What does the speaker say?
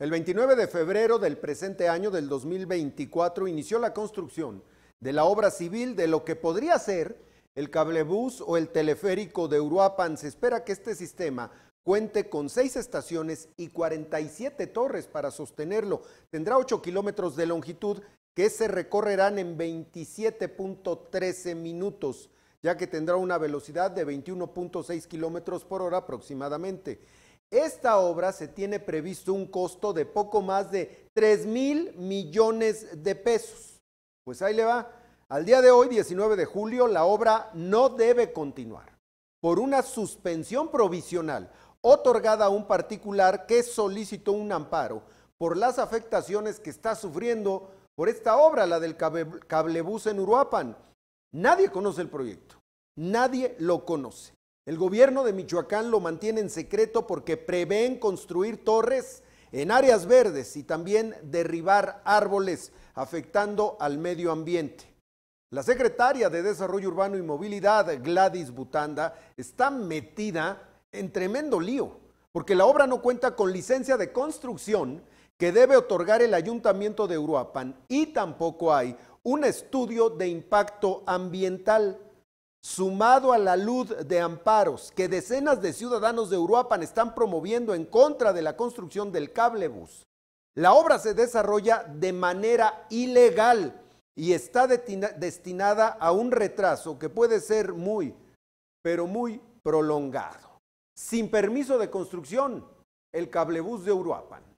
El 29 de febrero del presente año del 2024 inició la construcción de la obra civil de lo que podría ser el cablebús o el teleférico de Uruapan. Se espera que este sistema cuente con seis estaciones y 47 torres para sostenerlo. Tendrá 8 kilómetros de longitud que se recorrerán en 27.13 minutos, ya que tendrá una velocidad de 21.6 kilómetros por hora aproximadamente. Esta obra se tiene previsto un costo de poco más de 3 mil millones de pesos. Pues ahí le va. Al día de hoy, 19 de julio, la obra no debe continuar por una suspensión provisional otorgada a un particular que solicitó un amparo por las afectaciones que está sufriendo por esta obra, la del cablebús en Uruapan. Nadie conoce el proyecto, nadie lo conoce. El gobierno de Michoacán lo mantiene en secreto porque prevén construir torres en áreas verdes y también derribar árboles, afectando al medio ambiente. La secretaria de Desarrollo Urbano y Movilidad, Gladys Butanda, está metida en tremendo lío, porque la obra no cuenta con licencia de construcción que debe otorgar el ayuntamiento de Uruapan y tampoco hay un estudio de impacto ambiental sumado a la luz de amparos que decenas de ciudadanos de Uruapan están promoviendo en contra de la construcción del cablebus. La obra se desarrolla de manera ilegal y está destinada a un retraso que puede ser muy, pero muy prolongado. Sin permiso de construcción, el cablebus de Uruapan.